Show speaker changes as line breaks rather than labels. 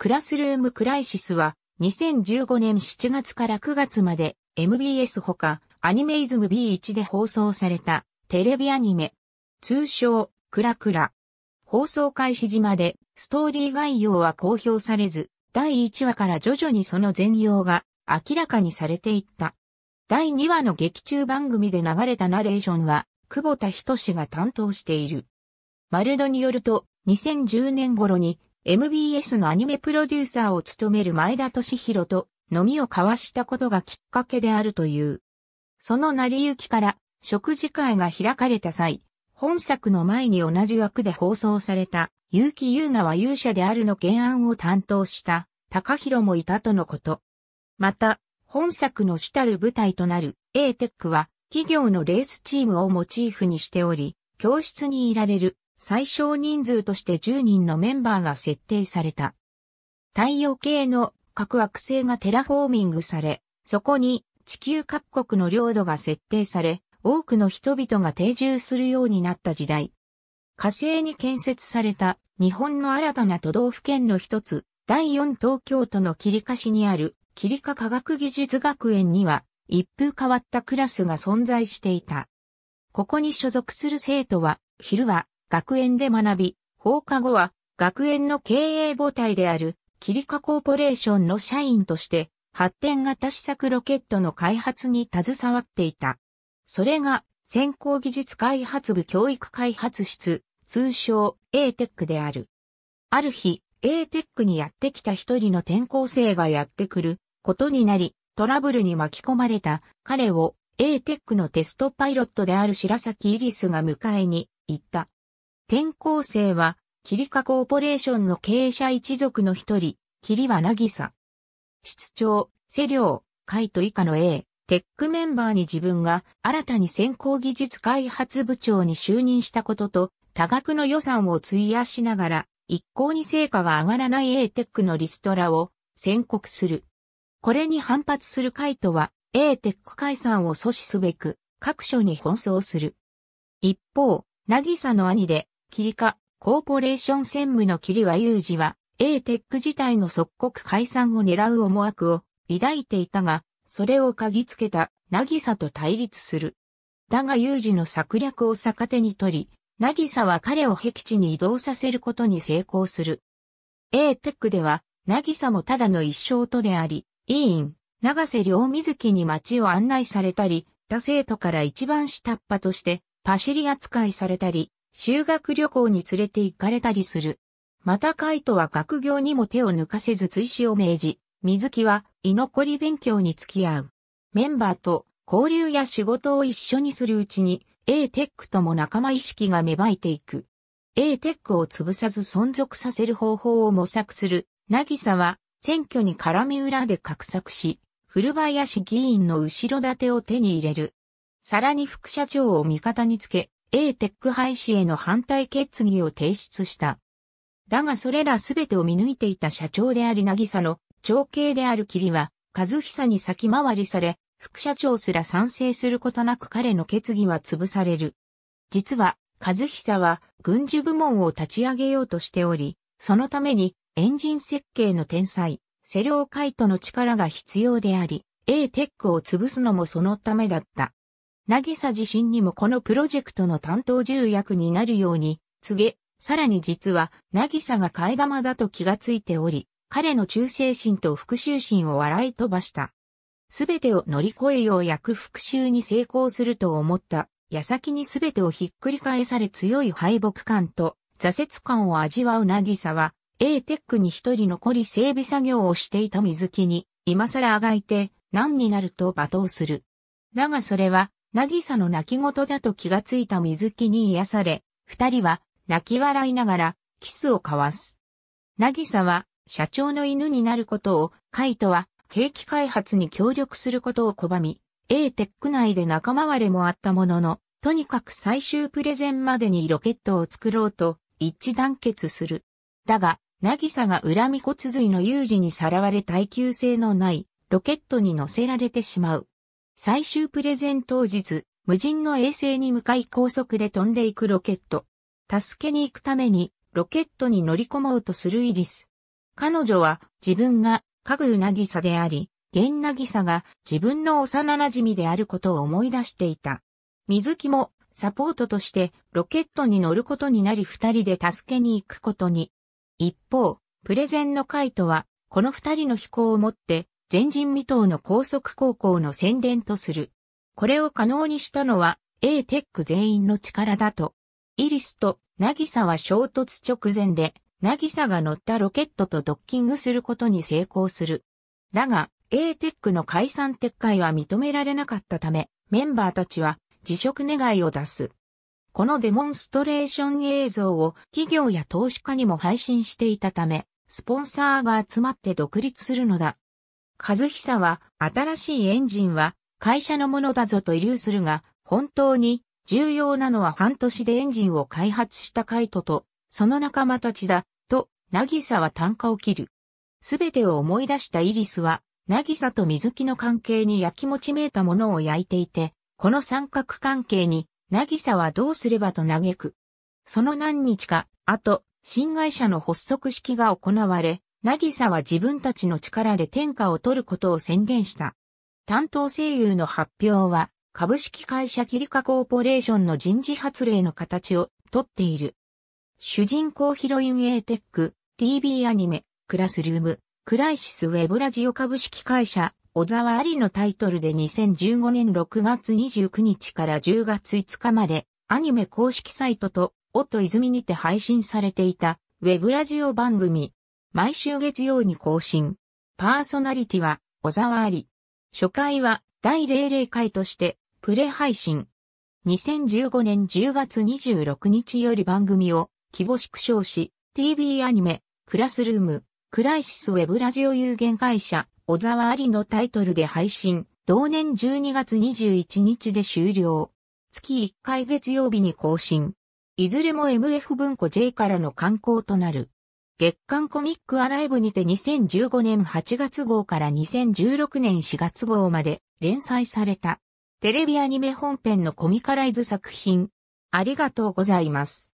クラスルームクライシスは2015年7月から9月まで MBS ほかアニメイズム B1 で放送されたテレビアニメ。通称クラクラ。放送開始時までストーリー概要は公表されず第1話から徐々にその全容が明らかにされていった。第2話の劇中番組で流れたナレーションは久保田仁が担当している。マルドによると2010年頃に MBS のアニメプロデューサーを務める前田敏弘と飲みを交わしたことがきっかけであるという。その成り行きから食事会が開かれた際、本作の前に同じ枠で放送された、結城優奈は勇者であるの原案を担当した、高弘もいたとのこと。また、本作の主たる舞台となる A テックは、企業のレースチームをモチーフにしており、教室にいられる最小人数として10人のメンバーが設定された。太陽系の各惑星がテラフォーミングされ、そこに地球各国の領土が設定され、多くの人々が定住するようになった時代。火星に建設された日本の新たな都道府県の一つ、第4東京都の霧下市にある霧下科学技術学園には一風変わったクラスが存在していた。ここに所属する生徒は昼は学園で学び、放課後は学園の経営母体であるキリカコーポレーションの社員として発展型試作ロケットの開発に携わっていた。それが先行技術開発部教育開発室、通称 ATEC である。ある日、ATEC にやってきた一人の転校生がやってくることになり、トラブルに巻き込まれた彼を ATEC のテストパイロットである白崎イリスが迎えに行った。転校生は、キリカコーポレーションの経営者一族の一人、キリはなぎさ。室長、セリョウ、カイト以下の A、テックメンバーに自分が新たに先行技術開発部長に就任したことと、多額の予算を費やしながら、一向に成果が上がらない A テックのリストラを宣告する。これに反発するカイトは、A テック解散を阻止すべく、各所に奔走する。一方、なぎさの兄で、キリカ、コーポレーション専務のキリワユージは、A テック自体の即刻解散を狙う思惑を抱いていたが、それを嗅ぎつけた、ナギサと対立する。だがユージの策略を逆手に取り、ナギサは彼を僻地に移動させることに成功する。A テックでは、ナギサもただの一生とであり、委員、長瀬良水木に町を案内されたり、他生徒から一番下っ端として、パシリ扱いされたり、修学旅行に連れて行かれたりする。またカイトは学業にも手を抜かせず追試を命じ、水木は居残り勉強に付き合う。メンバーと交流や仕事を一緒にするうちに A テックとも仲間意識が芽生えていく。A テックを潰さず存続させる方法を模索する。なぎさは選挙に絡み裏で画策し、古林議員の後ろ盾を手に入れる。さらに副社長を味方につけ、A テック廃止への反対決議を提出した。だがそれらすべてを見抜いていた社長であり渚の長兄である霧は、和久に先回りされ、副社長すら賛成することなく彼の決議は潰される。実は、和久は軍事部門を立ち上げようとしており、そのためにエンジン設計の天才、セリオカイトの力が必要であり、A テックを潰すのもそのためだった。なぎさ自身にもこのプロジェクトの担当重役になるように告げ、さらに実は、なぎさが替え玉だと気がついており、彼の忠誠心と復讐心を笑い飛ばした。すべてを乗り越えようやく復讐に成功すると思った、矢先にすべてをひっくり返され強い敗北感と挫折感を味わうなぎさは、A テックに一人残り整備作業をしていた水木に、今更あがいて、何になると罵倒する。だがそれは、渚の泣き言だと気がついた水木に癒され、二人は泣き笑いながらキスを交わす。渚は社長の犬になることを、カイトは兵器開発に協力することを拒み、A テック内で仲間割れもあったものの、とにかく最終プレゼンまでにロケットを作ろうと一致団結する。だが、渚が恨み骨髄の有事にさらわれ耐久性のないロケットに乗せられてしまう。最終プレゼン当日、無人の衛星に向かい高速で飛んでいくロケット。助けに行くために、ロケットに乗り込もうとするイリス。彼女は自分が家具なぎさであり、ゲンなぎさが自分の幼馴染であることを思い出していた。水木もサポートとしてロケットに乗ることになり二人で助けに行くことに。一方、プレゼンのカイトはこの二人の飛行をもって前人未到の高速高校の宣伝とする。これを可能にしたのは A テック全員の力だと。イリスとナギサは衝突直前で、ナギサが乗ったロケットとドッキングすることに成功する。だが、A テックの解散撤回は認められなかったため、メンバーたちは辞職願を出す。このデモンストレーション映像を企業や投資家にも配信していたため、スポンサーが集まって独立するのだ。和久は、新しいエンジンは会社のものだぞと遺留するが、本当に重要なのは半年でエンジンを開発したカイトと、その仲間たちだ、と、渚は単価を切る。すべてを思い出したイリスは、渚と水木の関係に焼きもちめいたものを焼いていて、この三角関係に、渚はどうすればと嘆く。その何日か、あと、新会社の発足式が行われ、渚は自分たちの力で天下を取ることを宣言した。担当声優の発表は、株式会社キリカコーポレーションの人事発令の形をとっている。主人公ヒロイン A テック、TV アニメ、クラスルーム、クライシスウェブラジオ株式会社、小沢ありのタイトルで2015年6月29日から10月5日まで、アニメ公式サイトと、音泉にて配信されていた、ウェブラジオ番組、毎週月曜に更新。パーソナリティは、小沢あり。初回は、第00回として、プレ配信。2015年10月26日より番組を、規模縮小し、TV アニメ、クラスルーム、クライシスウェブラジオ有限会社、小沢ありのタイトルで配信。同年12月21日で終了。月1回月曜日に更新。いずれも MF 文庫 J からの刊行となる。月刊コミックアライブにて2015年8月号から2016年4月号まで連載された。テレビアニメ本編のコミカライズ作品。ありがとうございます。